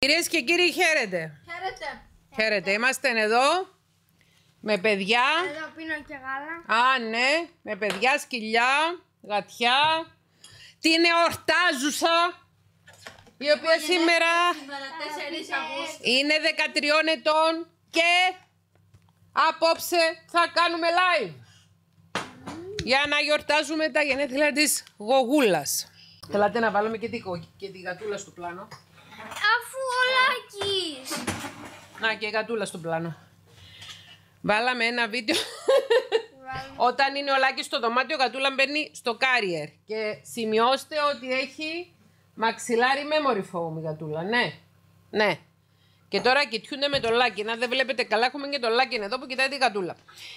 Κυρίες και κύριοι, χαίρετε. Χαίρετε. Χαίρετε. Είμαστε εδώ με παιδιά. Εδώ πίνω και γάλα. Α, ναι. Με παιδιά, σκυλιά, γατιά. Την εορτάζουσα. Η οποία σήμερα είναι 13 ετών και απόψε θα κάνουμε live. Για να γιορτάζουμε τα γενέθλια της γογούλας. Θέλατε να βάλουμε και τη, και τη γατούλα στο πλάνο. Αφού ο Λάκης. Να και η γατούλα στον πλάνο. Βάλαμε ένα βίντεο. Όταν είναι ο Λάκης στο δωμάτιο, η γατούλα μπαίνει στο κάριερ. Και σημειώστε ότι έχει μαξιλάρι memory foam η γατούλα. Ναι, ναι. Και τώρα κοιτούνται με το λάκι. Να δεν βλέπετε καλά, έχουμε και το λάκι εδώ που κοιτάει τη γατούλα.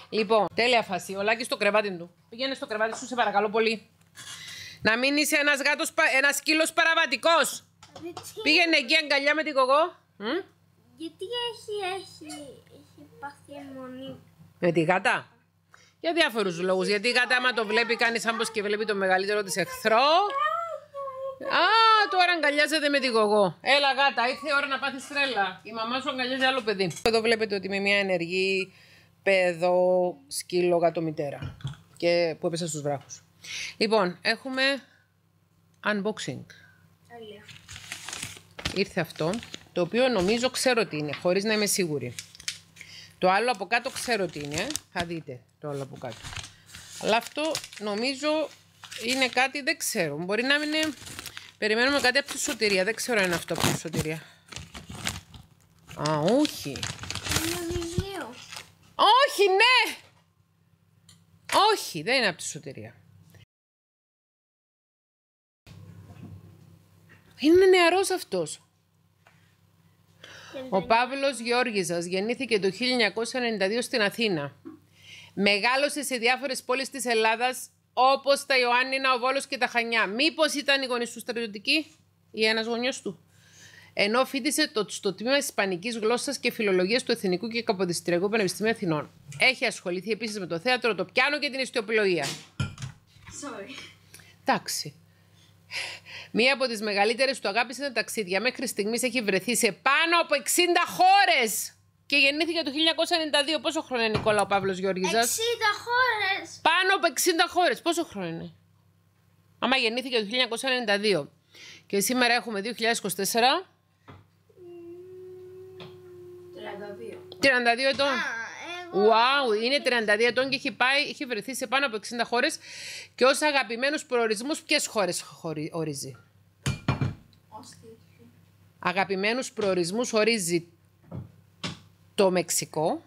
Λοιπόν, τέλεια φάση. Ο λάκι στο κρεβάτι του. Πηγαίνε στο κρεβάτι σου, σε παρακαλώ πολύ. Να μην είσαι ένας ένας, ένας κύλο παραβατικό. Πήγαινε εκεί αγκαλιά με την κοκό. Γιατί έχει, έχει, έχει πάθει αιμονή. Με τη γάτα. Για διάφορους λόγους. Γιατί η γάτα άμα το βλέπει κάνει σαν πως και βλέπει το μεγαλύτερο της εχθρό. Α, τώρα αγκαλιάζεται με την κογό. Έλα γάτα, ήρθε η ώρα να πάθεις τρέλα. Η μαμά σου αγκαλιάζει άλλο παιδί. Εδώ βλέπετε ότι είμαι μια ενεργή παιδό σκύλο γατομητέρα. Και που έπεσε στους βράχους. Λοιπόν, έχουμε unboxing ήρθε αυτό, το οποίο νομίζω ξέρω τι είναι, χωρίς να είμαι σίγουρη. Το άλλο από κάτω ξέρω τι είναι, θα δείτε το άλλο από κάτω. Αλλά αυτό νομίζω είναι κάτι, δεν ξέρω. Μπορεί να είναι... Περιμένουμε κάτι από τη σωτηρία. Δεν ξέρω αν είναι αυτό από τη σωτηρία. Α, όχι. Είναι Όχι, ναι! Όχι, δεν είναι από τη σωτηρία. Είναι νεαρός αυτός. Ο Παύλος Γεώργιζας γεννήθηκε το 1992 στην Αθήνα. Μεγάλωσε σε διάφορες πόλεις της Ελλάδας, όπως τα Ιωάννινα, ο Βόλος και τα Χανιά. Μήπως ήταν οι γονείς του στρατιωτικοί ή ένας γονιός του. Ενώ φίτησε το, στο τμήμα Ισπανικής Γλώσσας και Φιλολογίας του Εθνικού και Καποδιστριακού Πανεπιστημίου Αθηνών. Έχει ασχοληθεί επίσης με το θέατρο, το πιάνο και την ιστιοπλοεία. Sorry. Εντάξει. Μία από τις μεγαλύτερες του αγάπη είναι τα ταξίδια. Μέχρι στιγμής έχει βρεθεί σε πάνω από 60 χώρες. Και γεννήθηκε το 1992. Πόσο χρόνο είναι Νικόλα ο Παύλος Γιώργη, 60 χώρες. Πάνω από 60 χώρες. Πόσο χρόνο είναι. Άμα γεννήθηκε το 1992. Και σήμερα έχουμε 2024. 32. 32 ετών. Wow, είναι 32 ετών και έχει, πάει, έχει βρεθεί σε πάνω από 60 χώρες. Και ως αγαπημένου προορισμούς, ποιες χώρες ορίζει. Αγαπημένους προορισμούς ορίζει το Μεξικό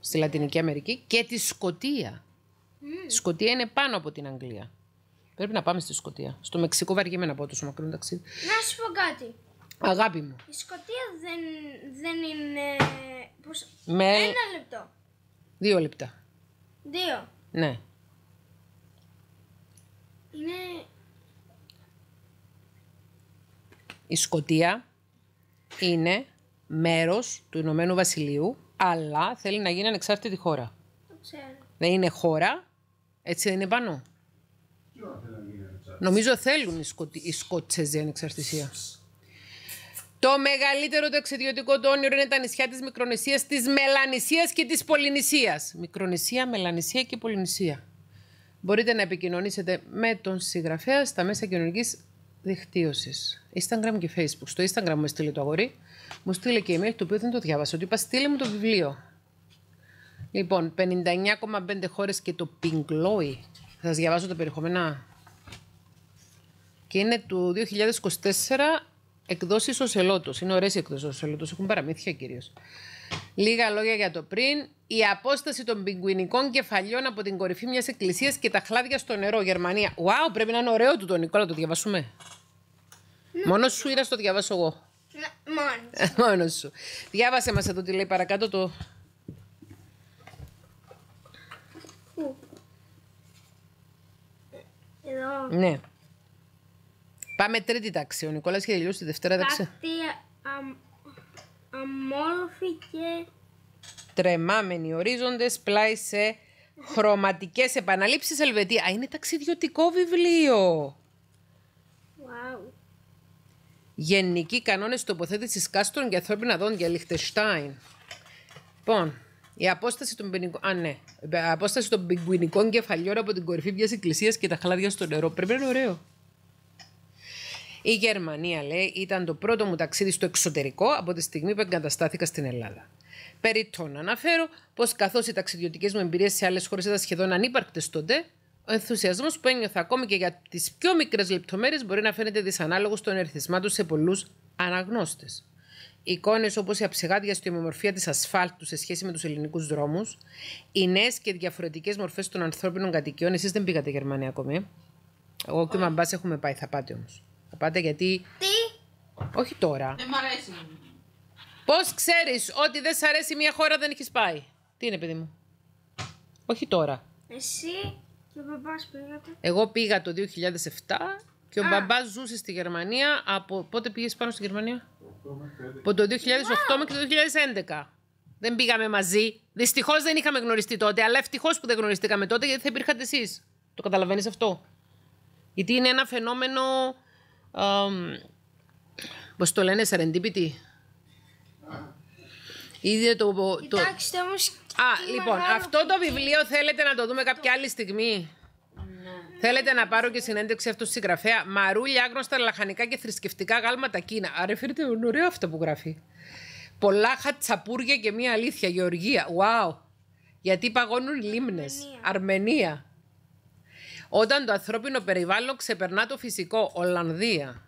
στη Λατινική Αμερική και τη Σκωτία. Η Σκοτία είναι πάνω από την Αγγλία. Πρέπει να πάμε στη Σκωτία. Στο Μεξικό βαριέμαι να πω τόσο μακρύ ταξίδι. Να σου πω κάτι. Αγάπη μου. Η Σκοτία δεν, δεν είναι. Πώς... Με... Ένα λεπτό. Δύο λεπτά. Δύο. Ναι. Είναι. Η Σκοτία είναι μέρος του Ηνωμένου Βασιλείου, αλλά θέλει να γίνει ανεξάρτητη χώρα. Το ξέρω. Δεν είναι χώρα, έτσι δεν είναι πάνω. Νομίζω θέλουν οι, σκοτ... οι ανεξαρτησία. Το μεγαλύτερο ταξιδιωτικό το όνειρο είναι τα νησιά της Μικρονησίας, της Μελανησίας και της Πολυνησίας. Μικρονησία, Μελανησία και Πολυνησία. Μπορείτε να επικοινωνήσετε με τον συγγραφέα στα μέσα κοινωνικής δικτύωσης. Instagram και Facebook. Στο Instagram μου στείλε το αγορί. Μου στείλε και email το οποίο δεν το διάβασα. Του είπα στείλε μου το βιβλίο. Λοιπόν, 59,5 χώρες και το Πιγκλόι. Θα σας διαβάσω τα περιεχόμενα. Και είναι του 2024 Εκδόσει σελότο. Είναι ωραίες οι εκδόσεις Οσελότος. Έχουν παραμύθια κυρίως. Λίγα λόγια για το πριν. Η απόσταση των πιγκουινικών κεφαλιών από την κορυφή μιας εκκλησίας και τα χλάδια στο νερό. Γερμανία. Wow, πρέπει να είναι ωραίο του τον Νικόλα, το διαβάσουμε. Ναι. Μόνος σου ήρας το διαβάσω εγώ. Ναι, μόνος. Ε, σου. Διάβασε μας εδώ τι λέει παρακάτω το. Ε, εδώ. Ναι. Πάμε τρίτη τάξη. Ο Νικόλας είχε τελειώσει τη Δευτέρα τάξη. Κάτι αμόρφη και. Τρεμάμενοι ορίζοντες πλάι σε χρωματικές επαναλήψεις Ελβετία. Α, είναι ταξιδιωτικό βιβλίο. Wow. Γενικοί κανόνες τοποθέτησης κάστρων και ανθρώπινα δόντια, Λιχτεστάιν. Λοιπόν, η απόσταση των ποινικών. Α, ναι. Η απόσταση των κεφαλιών από την κορυφή μιας εκκλησίας και τα χλάδια στο νερό. Πρέπει να είναι ωραίο. Η Γερμανία, λέει, ήταν το πρώτο μου ταξίδι στο εξωτερικό από τη στιγμή που εγκαταστάθηκα στην Ελλάδα. Περί να αναφέρω πως καθώς οι ταξιδιωτικές μου εμπειρίες σε άλλες χώρες ήταν σχεδόν ανύπαρκτες τότε, ο ενθουσιασμός που ένιωθα ακόμη και για τις πιο μικρές λεπτομέρειες μπορεί να φαίνεται δυσανάλογος των ερθισμάτων σε πολλούς αναγνώστες. Εικόνες όπως η αψεγάδια στη ομορφία της ασφάλτου σε σχέση με τους ελληνικούς δρόμους, οι νέες και διαφορετικές μορφές των ανθρώπινων κατοικιών. Εσείς δεν πήγατε Γερμανία ακόμη. Ε? Εγώ και ο Μαμπά έχουμε πάει, θα πάτε όμως. Θα πάτε γιατί... Τι? Όχι τώρα. Δεν μ' αρέσει. Πώς ξέρεις ότι δεν σ' αρέσει μια χώρα δεν έχεις πάει. Τι είναι παιδί μου. Όχι τώρα. Εσύ και ο μπαμπάς πήγατε. Εγώ πήγα το 2007 και ο μπαμπά μπαμπάς ζούσε στη Γερμανία από... Πότε πήγες πάνω στη Γερμανία? Από το 2008 μέχρι το 2011. Δεν πήγαμε μαζί. Δυστυχώς δεν είχαμε γνωριστεί τότε, αλλά ευτυχώς που δεν γνωριστήκαμε τότε γιατί θα υπήρχατε εσείς. Το καταλαβαίνεις αυτό. Γιατί είναι ένα φαινόμενο Πώς το λένε, serendipity. Είδε το. Α, λοιπόν, αυτό το βιβλίο θέλετε να το δούμε κάποια άλλη στιγμή. Ναι. Θέλετε να πάρω και συνέντευξη αυτού του συγγραφέα. Μαρούλια, άγνωστα λαχανικά και θρησκευτικά γάλματα Κίνα. Άρα, φαίνεται ωραίο αυτό που γράφει. Πολλά χατσαπούρια και μία αλήθεια. Γεωργία. Wow. Γιατί παγώνουν λίμνες. Αρμενία. Όταν το ανθρώπινο περιβάλλον ξεπερνά το φυσικό. Ολλανδία.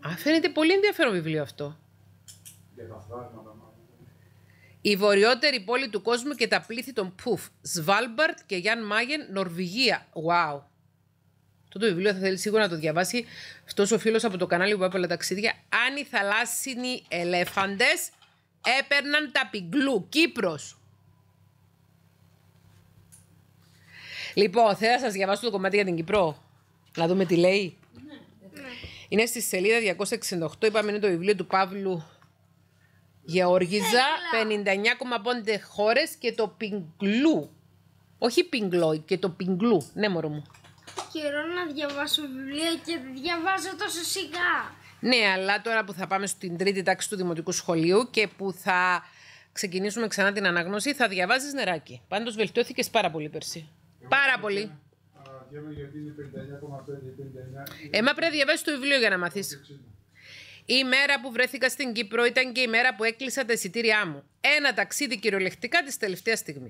Α, φαίνεται πολύ ενδιαφέρον βιβλίο αυτό. Η βορειότερη πόλη του κόσμου και τα πλήθη των Πουφ. Σβάλμπαρτ και Γιάν Μάγεν, Νορβηγία. Wow. Αυτό το βιβλίο θα θέλει σίγουρα να το διαβάσει αυτός ο φίλος από το κανάλι που έπαιρνε ταξίδια. Αν οι θαλάσσινοι ελέφαντες έπαιρναν τα πιγκλού. Κύπρος. Λοιπόν, θέλω να σας διαβάσω το κομμάτι για την Κυπρό. Να δούμε τι λέει. Ναι. Είναι στη σελίδα 268. Είπαμε είναι το βιβλίο του Παύλου Γεωργίζα. 59,5 χώρες και το Πιγκλού. Όχι Πιγκλό, και το Πιγκλού. Ναι, μωρό μου. Καιρό να διαβάσω βιβλία και διαβάζω τόσο σιγά. Ναι, αλλά τώρα που θα πάμε στην τρίτη τάξη του Δημοτικού Σχολείου και που θα ξεκινήσουμε ξανά την αναγνώση, θα διαβάζεις νεράκι. Πάντως βελτιώθηκες πάρα πολύ πέρσι. Πάρα πολύ. Έμα πρέπει να διαβάσεις το βιβλίο για να μαθήσει. Η μέρα που βρέθηκα στην Κύπρο ήταν και η μέρα που έκλεισα τα εισιτήριά μου. Ένα ταξίδι κυριολεκτικά της τελευταίας στιγμής.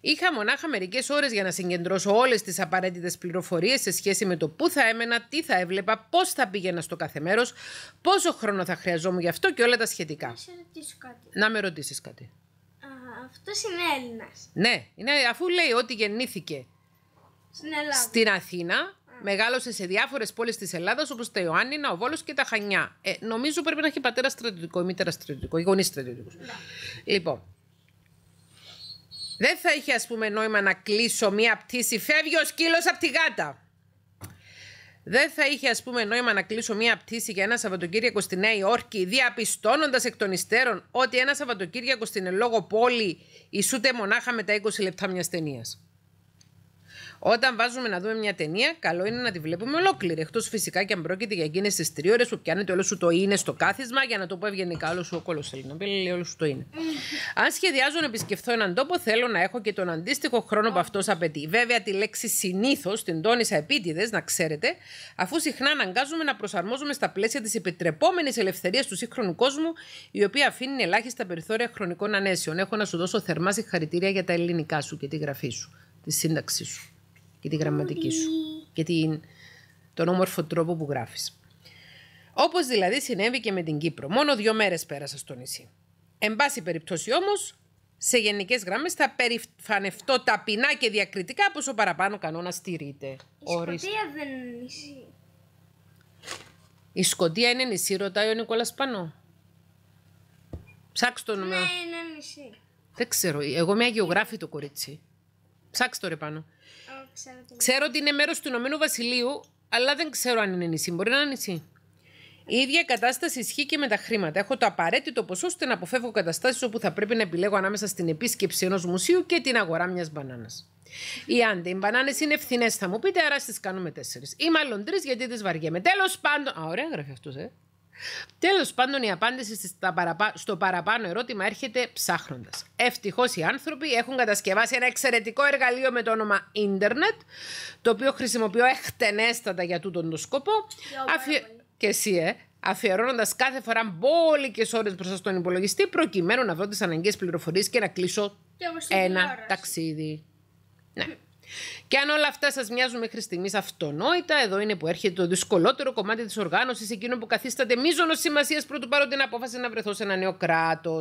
Είχα μονάχα μερικές ώρες για να συγκεντρώσω όλες τις απαραίτητες πληροφορίες σε σχέση με το πού θα έμενα, τι θα έβλεπα, πώς θα πήγαινα στο κάθε μέρος, πόσο χρόνο θα χρειαζόμουν γι' αυτό και όλα τα σχετικά. Να, να με ρωτήσεις κάτι. Αυτός είναι Έλληνας. Ναι, είναι, αφού λέει ότι γεννήθηκε στην, Ελλάδα. στην Αθήνα, μεγάλωσε σε διάφορες πόλεις της Ελλάδα όπως τα Ιωάννινα, ο Βόλος και τα Χανιά. Ε, νομίζω πρέπει να έχει πατέρα στρατιωτικό ή μητέρα στρατιωτικό, ή γονείς στρατιωτικούς. Ναι. Λοιπόν. Δεν θα είχε, ας πούμε, νόημα να κλείσω μία πτήση. Φεύγει ο σκύλος από τη γάτα. Δεν θα είχε ας πούμε νόημα να κλείσω μία πτήση για ένα Σαββατοκύριακο στη Νέα Υόρκη, διαπιστώνοντας εκ των υστέρων ότι ένα Σαββατοκύριακο στην ελόγω πόλη ισούται μονάχα με τα 20 λεπτά μιας ταινίας. Όταν βάζουμε να δούμε μια ταινία, καλό είναι να τη βλέπουμε ολόκληρη. Εκτός φυσικά και αν πρόκειται για εκείνες τις τρεις ώρες που πιάνετε όλο σου το είναι στο κάθισμα, για να το πω ευγενικά, όλο σου ο κόλος θέλει να πει, λέει όλο σου το είναι. αν σχεδιάζω να επισκεφθώ έναν τόπο, θέλω να έχω και τον αντίστοιχο χρόνο που αυτός απαιτεί. Βέβαια, τη λέξη συνήθως την τόνισα επίτηδες, να ξέρετε, αφού συχνά αναγκάζουμε να προσαρμόζουμε στα πλαίσια της επιτρεπόμενης ελευθερίας του σύγχρονου κόσμου, η οποία αφήνει ελάχιστα περιθώρια χρονικών ανέσεων. Έχω να σου δώσω θερμά συγχαρητήρια για τα ελληνικά σου και τη γραφή σου, τη σύνταξή σου και τη γραμματική σου και την, τον όμορφο τρόπο που γράφεις. Όπως δηλαδή συνέβη και με την Κύπρο. Μόνο δύο μέρες πέρασα στο νησί. Εν πάση περιπτώσει όμως, σε γενικές γραμμές θα περηφανευτώ ταπεινά και διακριτικά πόσο ο παραπάνω κανόνα στηρείται. Η Σκοτία δεν είναι νησί. Η Σκοτία είναι νησί, ρωτάει ο Νικόλας Πανό. Ψάξτε το νούμερο. Ναι, είναι νησί. Δεν ξέρω. Εγώ μια γεωγράφη το κορίτσι. Ψάξτε το ρε πάνω ξέρω ότι είναι μέρος του Ηνωμένου Βασιλείου, αλλά δεν ξέρω αν είναι νησί. Μπορεί να είναι νησί. Η ίδια κατάσταση ισχύει και με τα χρήματα. Έχω το απαραίτητο ποσό ώστε να αποφεύγω καταστάσεις όπου θα πρέπει να επιλέγω ανάμεσα στην επίσκεψη ενός μουσείου και την αγορά μιας μπανάνας. Ή άντε, οι μπανάνες είναι φθηνές, θα μου πείτε, άρα στις κάνουμε τέσσερις. Ή μάλλον τρεις, γιατί τις βαριέμαι. Τέλος πάντων. Α, ωραία, γράφει αυτός, ε. Τέλος πάντων, η απάντηση στο παραπάνω ερώτημα έρχεται ψάχνοντας. Ευτυχώς οι άνθρωποι έχουν κατασκευάσει ένα εξαιρετικό εργαλείο με το όνομα ίντερνετ, το οποίο χρησιμοποιώ εκτενέστατα για τούτον τον σκοπό. Και εσύ, ε, αφιερώνοντας κάθε φορά μπόλικε ώρε μπροστά στον υπολογιστή, προκειμένου να βρω τις αναγκαίες πληροφορίες και να κλείσω ένα ταξίδι. Ναι. Και αν όλα αυτά σας μοιάζουν μέχρι στιγμής αυτονόητα, εδώ είναι που έρχεται το δυσκολότερο κομμάτι της οργάνωσης, εκείνο που καθίσταται μείζονο σημασίας πρωτού πάρω την απόφαση να βρεθώ σε ένα νέο κράτος.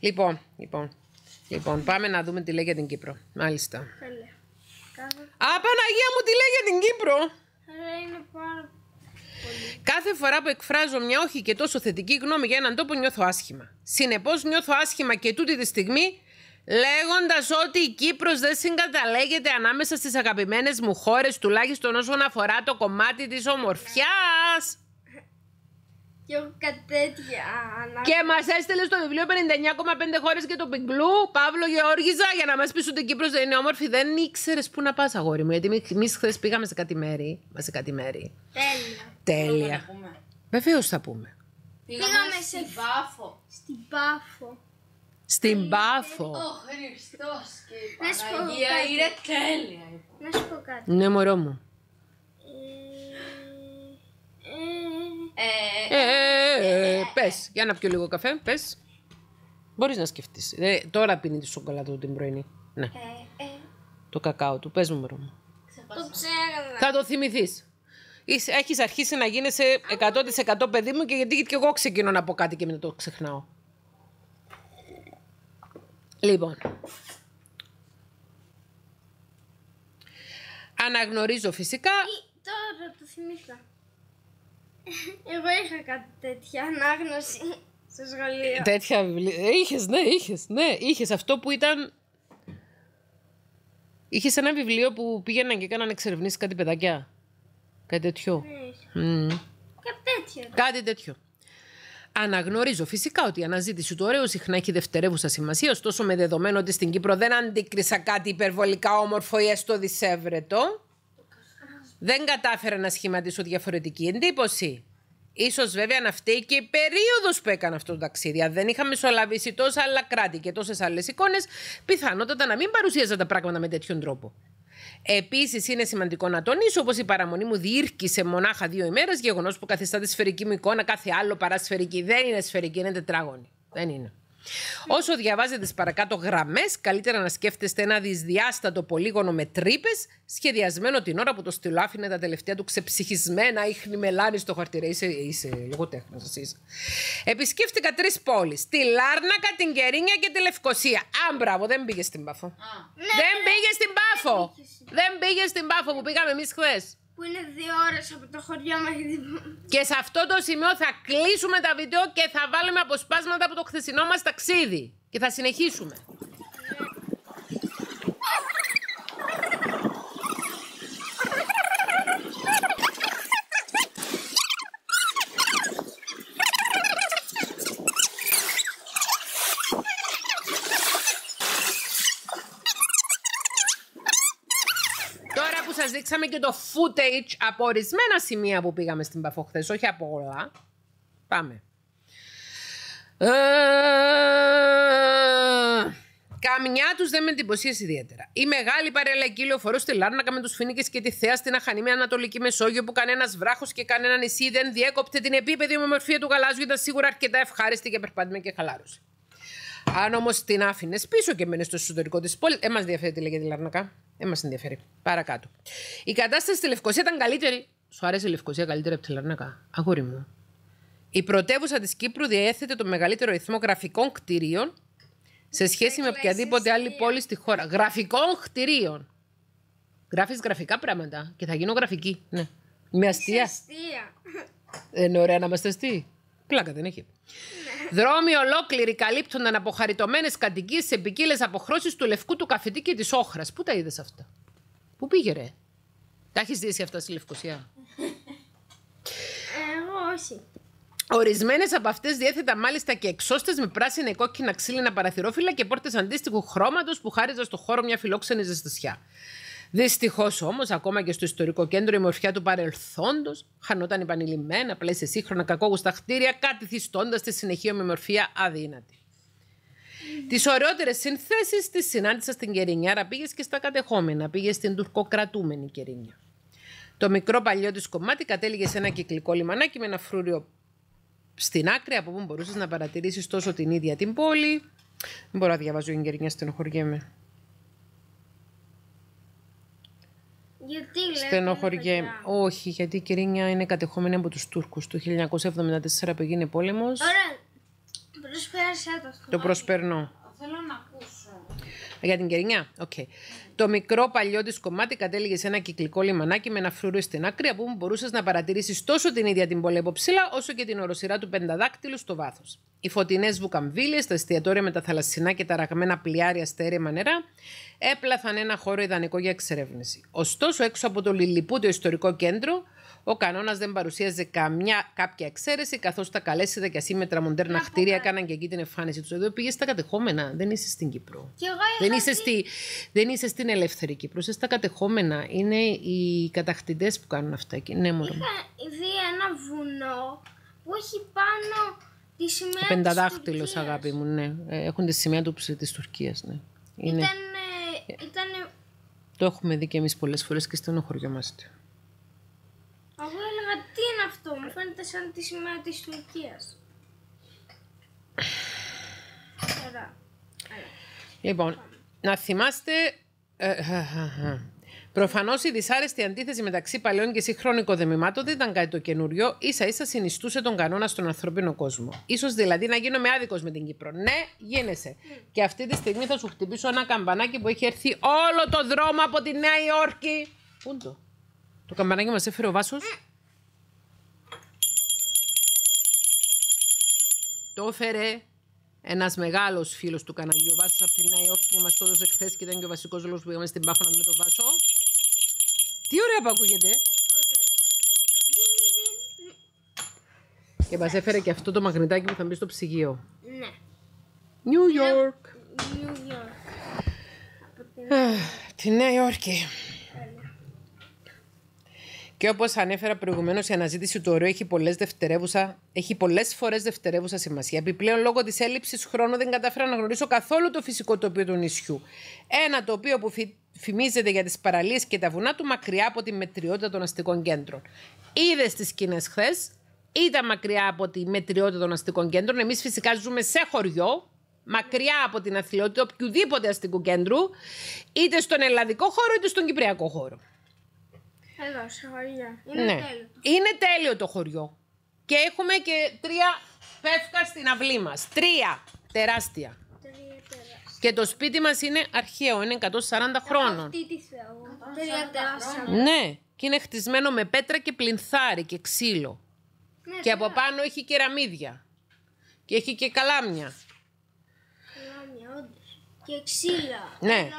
Λοιπόν, λοιπόν, λοιπόν, πάμε να δούμε τι λέει για την Κύπρο. Μάλιστα. Α, Παναγία μου, τι λέει για την Κύπρο. Ε, Κάθε φορά που εκφράζω μια όχι και τόσο θετική γνώμη για έναν τόπο νιώθω άσχημα. Συνεπώς νιώθω άσχημα και τούτη τη στιγμή Λέγοντας ότι η Κύπρος δεν συγκαταλέγεται ανάμεσα στις αγαπημένες μου χώρες, τουλάχιστον όσον αφορά το κομμάτι της ομορφιάς. Και τέτοια. Και μας έστειλε στο βιβλίο 59,5 χώρες και το Πιγκλού, Παύλο Γεώργιζα, για να μας πεις ότι η Κύπρος δεν είναι όμορφη. Δεν ήξερες πού να πας, αγόρι μου. Γιατί εμείς χθες πήγαμε σε κάτι μέρη. Μα σε κάτι μέρη. Τέλεια. Τέλεια. Βεβαίως θα πούμε. Πήγαμε, πήγαμε στη Πάφο. Στην Πάφο. Στην Πάφο. Ο Χριστός και η Παναγία είναι τέλεια. Να σου πω κάτι. Ναι, μωρό μου. Ε, ε, ε, πες, για να πιω λίγο καφέ, πες. Μπορείς να σκεφτείς. τώρα πίνει τη σοκολάτα του την πρωινή. Ναι. Ε, ε. Το κακάο του. Πες μου, μωρό μου. Το ξέρω. Θα το θυμηθείς. Έχεις αρχίσει να γίνεσαι 100% παιδί μου και γιατί και εγώ ξεκινώ να πω κάτι και μην το ξεχνάω. Λοιπόν, αναγνωρίζω φυσικά... Ε, τώρα το θυμήθηκα. Εγώ είχα κάτι τέτοια ανάγνωση στο σχολείο. Τέτοια βιβλία. Ε, είχες, ναι, είχες. Ναι, Είχες Αυτό που ήταν. Είχες ένα βιβλίο που πήγαιναν και έκαναν εξερευνήσεις κάτι παιδάκια. Κάτι τέτοιο. Mm. Κάτι τέτοιο. Κάτι τέτοιο. Αναγνωρίζω φυσικά ότι η αναζήτηση του ωραίου συχνά έχει δευτερεύουσα σημασία, ωστόσο με δεδομένο ότι στην Κύπρο δεν αντίκρισα κάτι υπερβολικά όμορφο ή έστω δυσέβρετο. Δεν κατάφερα να σχηματίσω διαφορετική εντύπωση. Ίσως βέβαια να φταίει και η περίοδος που έκανα αυτό το ταξίδι. Αν δεν είχαμε μεσολαβήσει τόσα άλλα κράτη και τόσες άλλες εικόνες, πιθανότατα να μην παρουσίαζα τα πράγματα με τέτοιον τρόπο. Επίσης, είναι σημαντικό να τονίσω πω η παραμονή μου διήρκησε μονάχα δύο ημέρες, γεγονός που καθιστά τη σφαιρική μου εικόνα κάθε άλλο παρά σφαιρική. Δεν είναι σφαιρική, είναι τετράγωνη. Δεν είναι. Όσο διαβάζετε τι παρακάτω γραμμές, καλύτερα να σκέφτεστε ένα δυσδιάστατο πολύγωνο με τρύπες, σχεδιασμένο την ώρα που το στυλό άφηνε τα τελευταία του ξεψυχισμένα ίχνη μελάνη στο χαρτί. Είσαι, είσαι λογοτέχνη, εσύ. Επισκέφτηκα τρεις πόλεις. Τη Λάρνακα, την Κερίνια και τη Λευκοσία. Άμπραβο, δεν πήγες στην Πάφο. δεν πήγες στην Πάφο. Δεν πήγες στην πάφο που πήγαμε εμείς χθες. Που είναι δύο ώρες από το χωριό μέχρι Και σε αυτό το σημείο θα κλείσουμε τα βίντεο και θα βάλουμε αποσπάσματα από το χθεσινό μας ταξίδι. Και θα συνεχίσουμε. που σας δείξαμε και το footage από ορισμένα σημεία που πήγαμε στην Παφό χθες, όχι από όλα. Πάμε. Ε, καμιά τους δεν με εντυπωσίασε ιδιαίτερα. Η μεγάλη παρελαϊκή λεωφορώ στη Λάρνακα με τους Φινίκες και τη Θέα στην Αχανή με Ανατολική Μεσόγειο που κανένας βράχος και κανένα νησί δεν διέκοπτε την επίπεδη ομορφία του γαλάζιου ήταν σίγουρα αρκετά ευχάριστη και περπάτημα και χαλάρωση. Αν όμως την άφηνες πίσω και μένε στο εσωτερικό ε, της πόλης, δεν μας ενδιαφέρει τι λέγεται η Λαρνακά. Δεν μας ενδιαφέρει. Παρακάτω. Η κατάσταση στη Λευκοσία ήταν καλύτερη. Σου αρέσει η Λευκοσία καλύτερα από τη Λαρνακά. Αγόρι μου. Η πρωτεύουσα της Κύπρου διέθετε το μεγαλύτερο ρυθμό γραφικών κτηρίων σε σχέση με οποιαδήποτε άλλη πόλη στη χώρα. Γραφικών κτηρίων. Γράφεις γραφικά πράγματα και θα γίνω γραφική. Ναι. Με αστεία. Ε, είναι ωραία να είμαστε αστεί. Πλάκα δεν έχει. Δρόμοι ολόκληροι από χαριτωμένες κατοικίες σε ποικίλες αποχρώσεις του λευκού του καφετή και της όχρας. Πού τα είδες αυτά. Πού πήγε ρε. Τα έχεις δει αυτά στη Λευκοσία. Ε, εγώ όχι. Ορισμένες από αυτές διέθεταν μάλιστα και εξώστες με πράσινα ή κόκκινα ξύλινα παραθυρόφυλλα και πόρτες αντίστοιχου χρώματος που χάριζαν στο χώρο μια φιλόξενη ζεστασιά. Δυστυχώς όμως, ακόμα και στο ιστορικό κέντρο, η μορφιά του παρελθόντος χανόταν επανειλημμένα πλέον σε σύγχρονα κακόγουστα χτίρια, κάτι θυστώντας τη συνεχή ομοιομορφία αδύνατη. Τις ωραιότερες συνθέσεις της συνάντησας στην Κερινιάρα. Πήγες και στα κατεχόμενα. Πήγες στην τουρκοκρατούμενη Κερινιά. Το μικρό παλιό της κομμάτι κατέληγε σε ένα κυκλικό λιμανάκι με ένα φρούριο στην άκρη, από που μπορούσες να παρατηρήσεις τόσο την ίδια την πόλη. Δεν μπορώ να διαβάζω την Κερινιά, στενοχωριέμαι. Γιατί Όχι, γιατί η Κυρίνια είναι κατεχόμενη από τους Τούρκους. Το 1974 που έγινε πόλεμος. Ωραία. το. Το προσπερνώ. Θέλω να για την Κερινιά. Okay. Το μικρό παλιό της κομμάτι κατέληγε σε ένα κυκλικό λιμανάκι με ένα φρούριο στην άκρη, από που μπορούσες να παρατηρήσεις τόσο την ίδια την ψηλά, όσο και την οροσυρά του πενταδάκτυλου στο βάθος. Οι φωτεινές βουκαμβίλες, τα εστιατόρια με τα θαλασσινά και τα ραγμένα πλοιάρια στέρεμα νερά, έπλαθαν ένα χώρο ιδανικό για εξερεύνηση. Ωστόσο, έξω από το Λιλιπούτιο Ιστορικό Κέντρο, ο κανόνας δεν παρουσίαζε καμιά, κάποια εξαίρεση, καθώς τα καλέσιδα και ασύμετρα μοντέρνα χτίρια έκαναν και εκεί την εμφάνιση τους. Εδώ πήγες στα κατεχόμενα. Δεν είσαι στην Κύπρο. δεν, είσαι στη, δεν είσαι στην ελεύθερη Κύπρο. Είσαι στα κατεχόμενα. Είναι οι κατακτητές που κάνουν αυτά. εκεί. ναι, μόνο. Είχα δει ένα βουνό που έχει πάνω τη σημαία. πενταδάχτυλο, αγάπη μου, ναι. Ε, έχουν τη σημαία του της Τουρκίας, ναι. Είναι... Ήταν, ήταν... Το έχουμε δει και εμείς πολλές φορές και στο χωριό μας. γίνεται σαν τη σημαία της Τουρκίας. Λοιπόν, να θυμάστε... Ε, ε, ε, Προφανώς η δυσάρεστη αντίθεση μεταξύ παλαιών και σύγχρονων οικοδομημάτων δεν ήταν κάτι το καινούριο, σα ίσα συνιστούσε τον κανόνα στον ανθρώπινο κόσμο. σω δηλαδή να γίνομαι άδικος με την Κύπρο. Ναι, γίνεσαι. Ναι. Και αυτή τη στιγμή θα σου χτυπήσω ένα καμπανάκι που έχει έρθει όλο το δρόμο από τη Νέα Υόρκη. Πού το. Το καμπανάκι μας έφερε ο Βάσος. Το έφερε ένας μεγάλος φίλος του καναλιού, ο Βάσος από τη Νέα Υόρκη, μας το έδωσε χθες και ήταν και ο βασικός λόγος που πήγαμε στην Πάφανα με τον Βάσο. Τι ωραία που ακούγεται. Και μας έφερε και αυτό το μαγνητάκι που θα μπει στο ψυγείο. Ναι. New York. New York. Τη Νέα Υόρκη. Και όπως ανέφερα προηγουμένως, η αναζήτηση του ωραίου έχει πολλές έχει πολλές φορές δευτερεύουσα σημασία. Επιπλέον, λόγω της έλλειψης χρόνου, δεν κατάφερα να γνωρίσω καθόλου το φυσικό τοπίο του νησιού. Ένα τοπίο που φυ... φημίζεται για τις παραλίες και τα βουνά του μακριά από τη μετριότητα των αστικών κέντρων. Είδες τις σκηνές χθες, ήταν μακριά από τη μετριότητα των αστικών κέντρων. Εμείς φυσικά ζούμε σε χωριό, μακριά από την αθλειότητα οποιοδήποτε αστικού κέντρου, είτε στον ελλαδικό χώρο είτε στον κυπριακό χώρο. Εδώ, σε Είναι ναι. τέλειο. Είναι τέλειο το χωριό. Και έχουμε και τρία πεύκα στην αυλή μας. Τρία τεράστια. Τρία τεράστια. Και το σπίτι μας είναι αρχαίο, είναι 140 χρόνων. Ναι, και είναι χτισμένο με πέτρα και πλυνθάρι και ξύλο. Ναι, και από πάνω έχει κεραμίδια. Και έχει και καλάμια. Καλάμια, όντως. Και ξύλα. Ναι.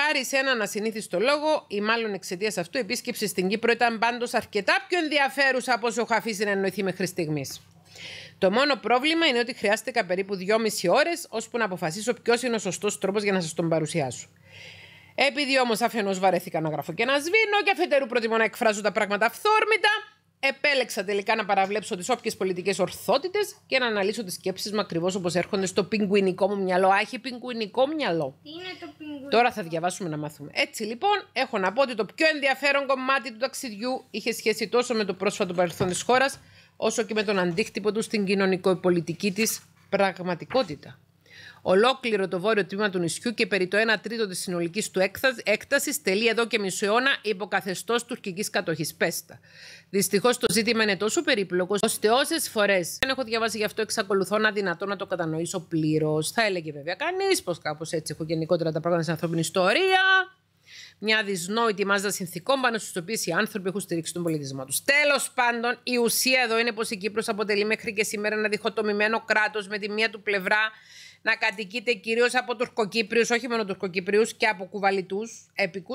Χάρη σε έναν ασυνήθιστο λόγο, ή μάλλον εξαιτίας αυτού, η επίσκεψη στην Κύπρο ήταν πάντως αρκετά πιο ενδιαφέρουσα από όσο έχω αφήσει να εννοηθεί μέχρι στιγμής. Το μόνο πρόβλημα είναι ότι χρειάστηκα περίπου 2,5 ώρες ώσπου να αποφασίσω ποιος είναι ο σωστός τρόπος για να σας τον παρουσιάσω. Επειδή όμως αφενός βαρέθηκα να γράφω και να σβήνω, και αφετέρου προτιμώ να εκφράζω τα πράγματα αυθόρμητα, Επέλεξα τελικά να παραβλέψω τις όποιες πολιτικές ορθότητες και να αναλύσω τις σκέψεις μου ακριβώς όπως έρχονται στο πιγκουινικό μου μυαλό. Άχι έχει πιγκουινικό μυαλό. Τι είναι το πιγκουινικό. Τώρα θα διαβάσουμε να μάθουμε. Έτσι λοιπόν, έχω να πω ότι το πιο ενδιαφέρον κομμάτι του ταξιδιού είχε σχέση τόσο με το πρόσφατο παρελθόν της χώρας, όσο και με τον αντίκτυπο του στην κοινωνικοπολιτική της πραγματικότητα. Ολόκληρο το βόρειο τμήμα του νησιού και περί το 1 τρίτο της συνολικής του έκτασης τελεί εδώ και μισό αιώνα υποκαθεστώ τουρκικής κατοχής. Πέστα. Δυστυχώς το ζήτημα είναι τόσο περίπλοκο, ώστε όσες φορές δεν έχω διαβάσει γι' αυτό, εξακολουθώ να δυνατό να το κατανοήσω πλήρως. Θα έλεγε βέβαια κανείς, πως κάπως έτσι έχω γενικότερα τα πράγματα στην ανθρώπινη ιστορία. Μια δυσνόητη μάζα συνθήκων πάνω στις οποίες οι άνθρωποι έχουν στηρίξει τον πολιτισμό τους. Τέλος πάντων, η ουσία εδώ είναι πως η Κύπρος αποτελεί μέχρι και σήμερα ένα διχοτομημένο κράτος με τη μία του πλευρά να κατοικείται κυρίως από Τουρκοκύπριους, όχι μόνο Τουρκοκύπριους και από κουβαλιτούς έπικους.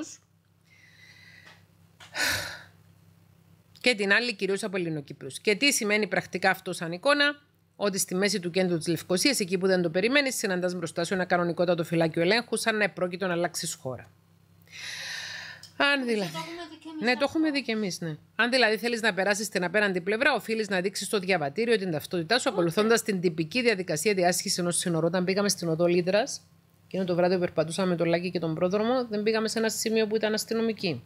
Και την άλλη κυρίως από Ελληνοκύπριους. Και τι σημαίνει πρακτικά αυτό σαν εικόνα, ότι στη μέση του κέντρου της Λευκοσίας, εκεί που δεν το περιμένεις, συναντάς μπροστά σου ένα κανονικότατο φυλάκιο ελέγχου, σαν να επρόκειτο να αλλάξεις χώρα. Αν δηλαδή. Το δει ναι, το έχουμε δει και εμείς, ναι, ναι. Αν δηλαδή θέλεις να περάσεις στην απέναντι πλευρά, οφείλεις να δείξεις στο διαβατήριο την ταυτότητά σου, okay. ακολουθώντας την τυπική διαδικασία διάσχηση ενό σύνορου. Όταν πήγαμε στην οδό Λίδρας, εκείνο το βράδυ περπατούσαμε με Λάκι και τον πρόδρομο, δεν πήγαμε σε ένα σημείο που ήταν αστυνομική.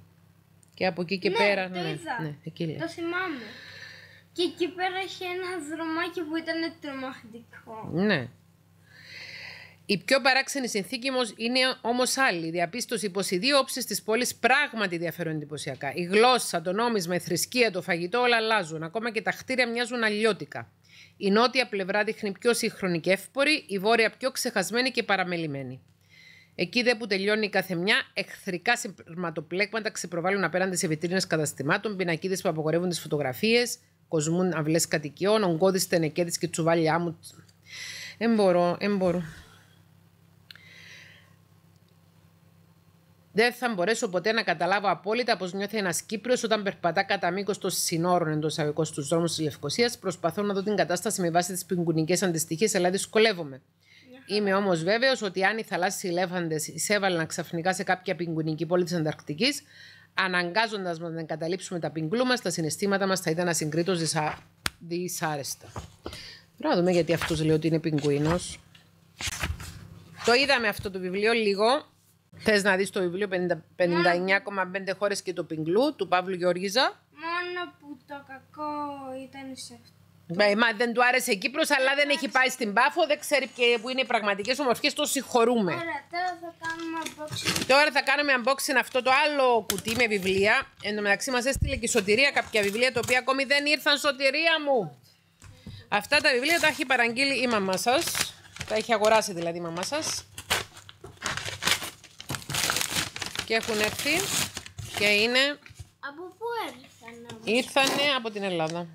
Και από εκεί και ναι, πέρα. Το ναι, ναι, είδα. ναι, εκεί λέει. Το θυμάμαι. Και εκεί πέρα είχε ένα δρομάκι που ήταν τρομακτικό. Ναι. Η πιο παράξενη συνθήκη είναι όμως άλλη. Η διαπίστωση πως οι δύο όψεις της πόλης πράγματι διαφέρουν εντυπωσιακά. Η γλώσσα, το νόμισμα, η θρησκεία, το φαγητό, όλα αλλάζουν. Ακόμα και τα χτίρια μοιάζουν αλλιώτικα. Η νότια πλευρά δείχνει πιο σύγχρονη και εύπορη, η βόρεια πιο ξεχασμένη και παραμελημένη. Εκεί δε που τελειώνει η καθεμιά, εχθρικά συμπληρωματοπλέγματα ξεπροβάλλουν απέναντι σε βιτρίνες καταστημάτων, πινακίδες που απογορεύουν τις φωτογραφίες, κοσμούν αυλές κατοικιών, ογκώδεις στενεκέδε και τσουβάλια μου. Εμπορώ, εμπορώ. Δεν θα μπορέσω ποτέ να καταλάβω απόλυτα πώς νιώθει ένας Κύπριος όταν περπατά κατά μήκος των συνόρων εντός αγωγικών στους δρόμους της Λευκοσίας. Προσπαθώ να δω την κατάσταση με βάση τις ποινικουνικές αντιστοιχίες, αλλά δυσκολεύομαι. Είμαι όμως βέβαιος ότι αν οι θαλάσσιοι ελέφαντες εισέβαλαν ξαφνικά σε κάποια ποινικουνική πόλη της Ανταρκτικής, αναγκάζοντας μας να εγκαταλείψουμε τα πυγκλού μας, τα συναισθήματα μας θα ήταν ασυγκρίτως δυσα... δυσάρεστα. Πρέπει να δούμε γιατί αυτός λέει ότι είναι πιγκουίνος. Το είδαμε αυτό το βιβλίο λίγο Θες να δεις το βιβλίο 59,5 χώρες και το πιγκλού του Παύλου Γεωργίζα. Μόνο που το κακό ήταν σε αυτό. Ε, μα δεν του άρεσε η Κύπρος, αλλά δεν έχει πάει στην Πάφο, δεν ξέρει και που είναι οι πραγματικές ομορφιές, το συγχωρούμε. Ωραία, τώρα θα κάνουμε unboxing. Τώρα θα κάνουμε unboxing αυτό το άλλο κουτί με βιβλία. Εν τω μεταξύ μας έστειλε και η Σωτηρία κάποια βιβλία, τα οποία ακόμη δεν ήρθαν, Σωτηρία μου. Αυτά τα βιβλία τα έχει παραγγείλει η μαμά σας. Τα έχει αγοράσει δηλαδή η μαμά σας. και έχουν έρθει και είναι... Από πού ήρθαν όμως. Ήρθανε από την Ελλάδα.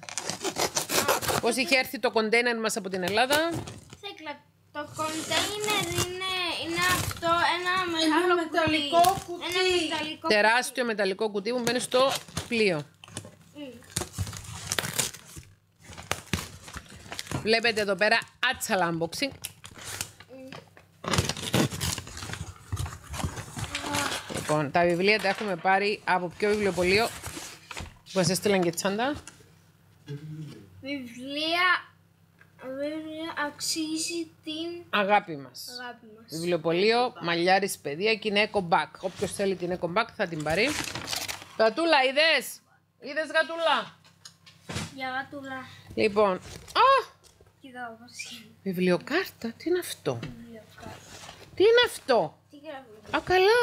Πώς είχε έρθει το κοντέινερ μας από την Ελλάδα. Το κοντέινερ είναι, είναι αυτό, ένα μεγάλο ένα μεταλλικό κουτί. κουτί. Ένα μεταλλικό Τεράστιο κουτί. μεταλλικό κουτί που έρθανε ηρθανε απο την ελλαδα πως ειχε ερθει το κοντεινερ μας απο την ελλαδα το κοντεινερ ειναι ειναι αυτο ενα μεγαλο ενα μεταλλικο κουτι κουτι ενα μεταλλικο τεραστιο μεταλλικο κουτι που μπαινει στο πλοίο. Βλέπετε εδώ πέρα, άτσαλα unboxing. Λοιπόν, τα βιβλία τα έχουμε πάρει από ποιο βιβλιοπωλείο που μας έστειλαν και τσάντα. Βιβλία, βιβλία αξίζει την αγάπη μας. Αγάπη μας. Βιβλιοπωλείο Μαλιάρης Παιδεία και είναι κομπάκ. Όποιο Όποιος θέλει την κομπάκ θα την πάρει. Γατούλα, είδες! Είδες γατούλα! Για γατούλα. Λοιπόν, α! Βιβλιοκάρτα, τι είναι αυτό. Βιβλιοκάρτα. Τι είναι αυτό. Α, καλά.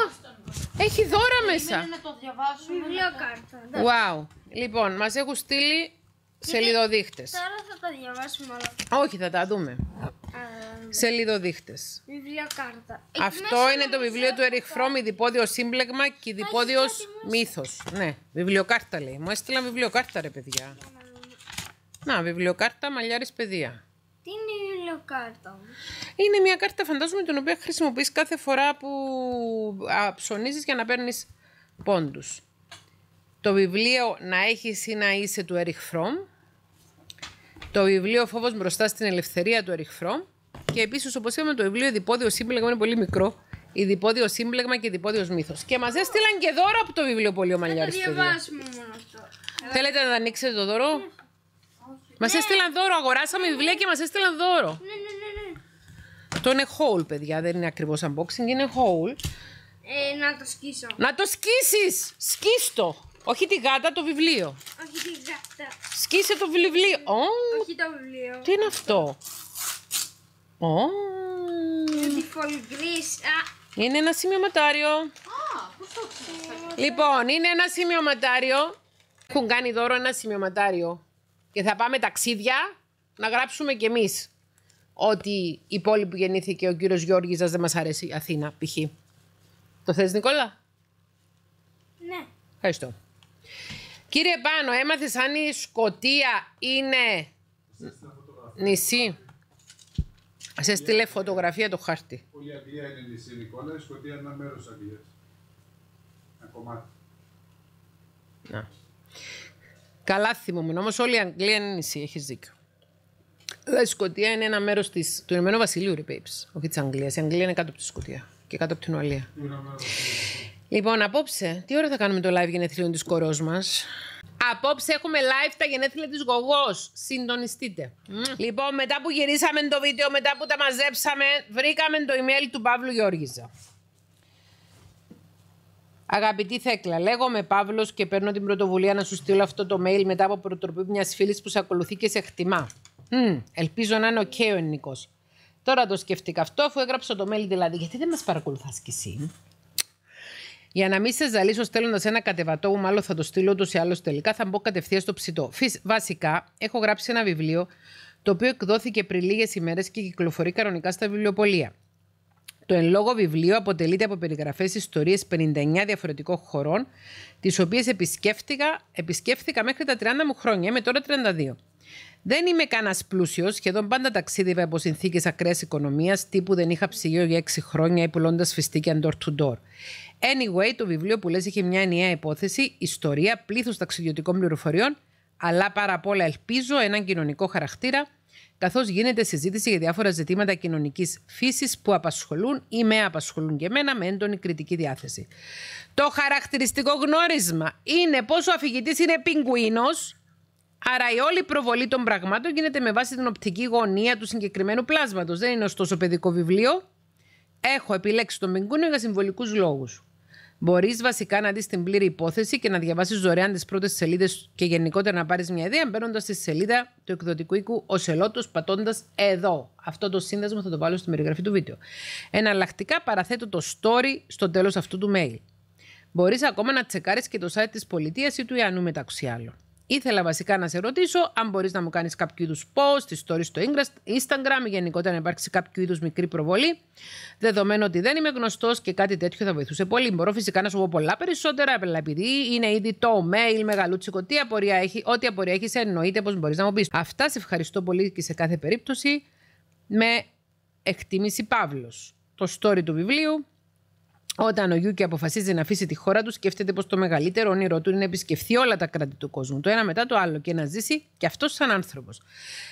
Έχει δώρα μέσα. Είναι να το διαβάσουμε. κάρτα. Wow. Λοιπόν, μας έχουν στείλει σελίδοδείχτες. Τώρα θα τα διαβάσουμε όλα. Όχι, θα τα δούμε. Ε, σελίδοδείχτες. κάρτα. Αυτό είναι το βιβλίο του Eric Fromm, διπόδιο σύμπλεγμα και διπόδιο μύθος. Ναι, βιβλιοκάρτα λέει. Μου έστειλαν βιβλιοκάρτα ρε παιδιά. Να, βιβλιοκάρτα μαλλιάρης παιδεία. Τι είναι είναι μια κάρτα φαντάζομαι την οποία χρησιμοποιείς κάθε φορά που ψωνίζεις για να παίρνεις πόντους. Το βιβλίο να έχεις ή να είσαι του Eric Fromm. Το βιβλίο «Φόβος μπροστά στην ελευθερία» του Eric Fromm. Και επίσης όπως είπαμε το βιβλίο «Διπόδιο σύμπλεγμα» είναι πολύ μικρό. διπόδιο σύμπλεγμα και διπόδιος μύθος. Και μας έστειλαν και δώρο από το βιβλίο Πολύ Ομαλιάρη. Θα μόνο Θέλετε να ανοίξετε το δώρο. Ναι. Μας ναι. έστειλαν δώρο, αγοράσαμε βιβλία και μας έστειλαν δώρο. Ναι, ναι, ναι, ναι. Αυτό είναι haul, παιδιά, δεν είναι ακριβώς unboxing, είναι haul. Ε, να το σκίσω. Να το σκίσεις! Σκίστο! Όχι τη γάτα, το βιβλίο. Όχι τη γάτα. Σκίσε το βιβλίο. Όχι το βιβλίο. Τι είναι αυτό. Oh. Είναι ένα σημειωματάριο. λοιπόν, είναι ένα σημειωματάριο. Έχουν κάνει δώρο ένα σημειωματάριο και θα πάμε ταξίδια να γράψουμε κι εμείς ότι η πόλη που γεννήθηκε ο κύριος Γιώργης δεν μας αρέσει η Αθήνα, π.χ. Το θες, Νικόλα. Ναι. Ευχαριστώ. Κύριε Πάνο, έμαθε αν η Σκοτία είναι νησί. Σε στείλε φωτογραφία το χάρτη. Όχι, η Αγγλία είναι νησί, Νικόλα. Η Σκοτία είναι ένα μέρος της Ένα κομμάτι. Να. Καλά θυμόμουν. Όμως όλη η Αγγλία είναι νησί, έχεις δίκιο. Αλλά δηλαδή, η Σκωτία είναι ένα μέρος του Ηνωμένου Βασιλείου, ρε Πέιπ, όχι της Αγγλίας. Η Αγγλία είναι κάτω από τη Σκωτία και κάτω από την Ουαλία. Λοιπόν, απόψε, τι ώρα θα κάνουμε το live γενέθλιων της κορό μας. Απόψε έχουμε live τα γενέθλια της Γογός. Συντονιστείτε. Mm. Λοιπόν, μετά που γυρίσαμε το βίντεο, μετά που τα μαζέψαμε, βρήκαμε το email του Παύλου Γιώργιζα. Αγαπητή Θέκλα, λέγομαι Παύλος και παίρνω την πρωτοβουλία να σου στείλω αυτό το mail μετά από προτροπή μιας φίλης που σε ακολουθεί και σε χτιμά. Mm, ελπίζω να είναι okay ο ενικό. Τώρα το σκεφτήκα αυτό, αφού έγραψα το mail δηλαδή. Γιατί δεν μας παρακολουθάς κι εσύ. Για να μην σε ζαλίσω στέλνοντας ένα κατεβατό, που μάλλον θα το στείλω ούτως ή άλλως τελικά, θα μπω κατευθείαν στο ψητό. Φυσ, βασικά, έχω γράψει ένα βιβλίο το οποίο εκδόθηκε πριν λίγες ημέρες και κυκλοφορεί κανονικά στα βιβλιοπολία. Το εν λόγω βιβλίο αποτελείται από περιγραφές ιστορίες 59 διαφορετικών χωρών, τις οποίες επισκέφτηκα, επισκέφθηκα μέχρι τα 30 μου χρόνια. Είμαι τώρα 32. Δεν είμαι κανένας πλούσιος, σχεδόν πάντα ταξίδευα από συνθήκες ακραίας οικονομίας, τύπου δεν είχα ψυγείο για 6 χρόνια ή πουλώντας φιστίκια door to door. Anyway, το βιβλίο που λες είχε μια ενιαία υπόθεση, ιστορία, πλήθος ταξιδιωτικών πληροφοριών, αλλά πάρα απ' όλα ελπίζω έναν κοινωνικό χαρακτήρα καθώς γίνεται συζήτηση για διάφορα ζητήματα κοινωνικής φύσης που απασχολούν ή με απασχολούν και εμένα με έντονη κριτική διάθεση. Το χαρακτηριστικό γνώρισμα είναι πως ο αφηγητής είναι πιγκουίνος, άρα η όλη προβολή των πραγμάτων γίνεται με βάση την οπτική γωνία του συγκεκριμένου πλάσματος. Δεν είναι ωστόσο παιδικό βιβλίο. Έχω επιλέξει τον πιγκουίνο για συμβολικούς λόγους. Μπορείς βασικά να δεις την πλήρη υπόθεση και να διαβάσεις δωρεάν τις πρώτες σελίδες και γενικότερα να πάρεις μια ιδέα μπαίνοντας στη σελίδα του εκδοτικού οίκου Οσελότο, πατώντας εδώ. Αυτό το σύνδεσμο θα το βάλω στην περιγραφή του βίντεο. Εναλλακτικά παραθέτω το story στο τέλος αυτού του mail. Μπορείς ακόμα να τσεκάρεις και το site της πολιτείας ή του Ιανού μεταξύ άλλων. Ήθελα βασικά να σε ρωτήσω αν μπορείς να μου κάνεις κάποιο είδους post, story στο Instagram, γενικότερα να υπάρξει κάποιο είδους μικρή προβολή. Δεδομένου ότι δεν είμαι γνωστός και κάτι τέτοιο θα βοηθούσε πολύ. Μπορώ φυσικά να σου πω πολλά περισσότερα, αλλά επειδή είναι ήδη το mail μεγαλούτσικο, τι απορία έχει, ό,τι απορία έχεις, εννοείται πως μπορείς να μου πεις. Αυτά σε ευχαριστώ πολύ και σε κάθε περίπτωση. Με εκτίμηση Παύλος. Το story του βιβλίου όταν ο Γιούκη αποφασίζει να αφήσει τη χώρα του, σκέφτεται πως το μεγαλύτερο όνειρό του είναι να επισκεφθεί όλα τα κράτη του κόσμου, το ένα μετά το άλλο, και να ζήσει κι αυτός σαν άνθρωπος.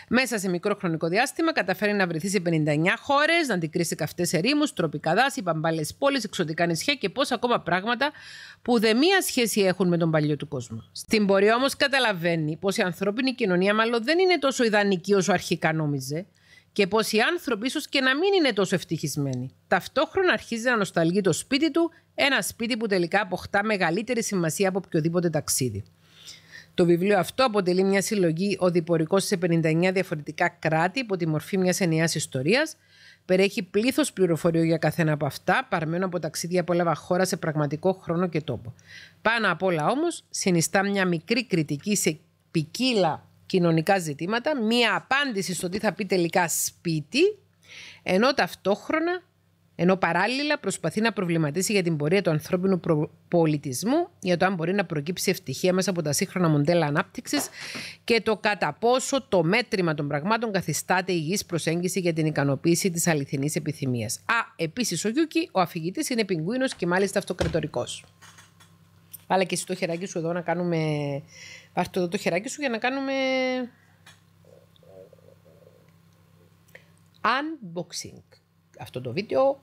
Μέσα σε μικρό χρονικό διάστημα καταφέρει να βρεθεί σε 59 χώρες, να αντικρίσει καυτές ερήμους, τροπικά δάση, παμπάλες πόλεις, εξωτικά νησιά και πόσα ακόμα πράγματα που δε μία σχέση έχουν με τον παλιό του κόσμο. Στην πορεία όμως καταλαβαίνει πως η ανθρώπινη κοινωνία μάλλον δεν είναι τόσο ιδανική όσο αρχικά νόμιζε και πως οι άνθρωποι ίσως και να μην είναι τόσο ευτυχισμένοι. Ταυτόχρονα αρχίζει να νοσταλγεί το σπίτι του, ένα σπίτι που τελικά αποκτά μεγαλύτερη σημασία από οποιοδήποτε ταξίδι. Το βιβλίο αυτό αποτελεί μια συλλογή οδηπορικό σε 59 διαφορετικά κράτη υπό τη μορφή μιας ενιαίας ιστορίας. Περιέχει πλήθος πληροφοριών για καθένα από αυτά, παρμένο από ταξίδια που έλαβα χώρα σε πραγματικό χρόνο και τόπο. Πάνω απ' όλα όμως, συνιστά μια μικρή κριτική σε ποικίλα κοινωνικά ζητήματα, μία απάντηση στο τι θα πει τελικά σπίτι, ενώ ταυτόχρονα, ενώ παράλληλα προσπαθεί να προβληματίσει για την πορεία του ανθρώπινου πολιτισμού, για το αν μπορεί να προκύψει ευτυχία μέσα από τα σύγχρονα μοντέλα ανάπτυξης και το κατά πόσο το μέτρημα των πραγμάτων καθιστάται υγιής προσέγγιση για την ικανοποίηση της αληθινής επιθυμίας. Α, επίσης ο Γιούκη, ο αφηγητής είναι πιγκουίνος και μάλιστα αυτοκρατορικός. Αλλά και εσύ το χεράκι σου εδώ να κάνουμε Πάρ' το, το χεράκι σου για να κάνουμε unboxing. Αυτό το βίντεο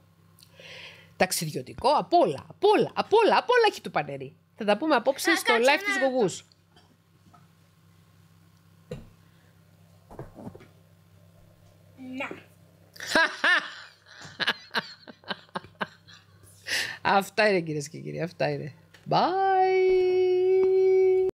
ταξιδιωτικό, από όλα, από όλα, από όλα, από όλα έχει το πανερί. Θα τα πούμε απόψε στο live της Γογούς. Να. Αυτά είναι κυρίες και κύριοι, αυτά είναι. Bye!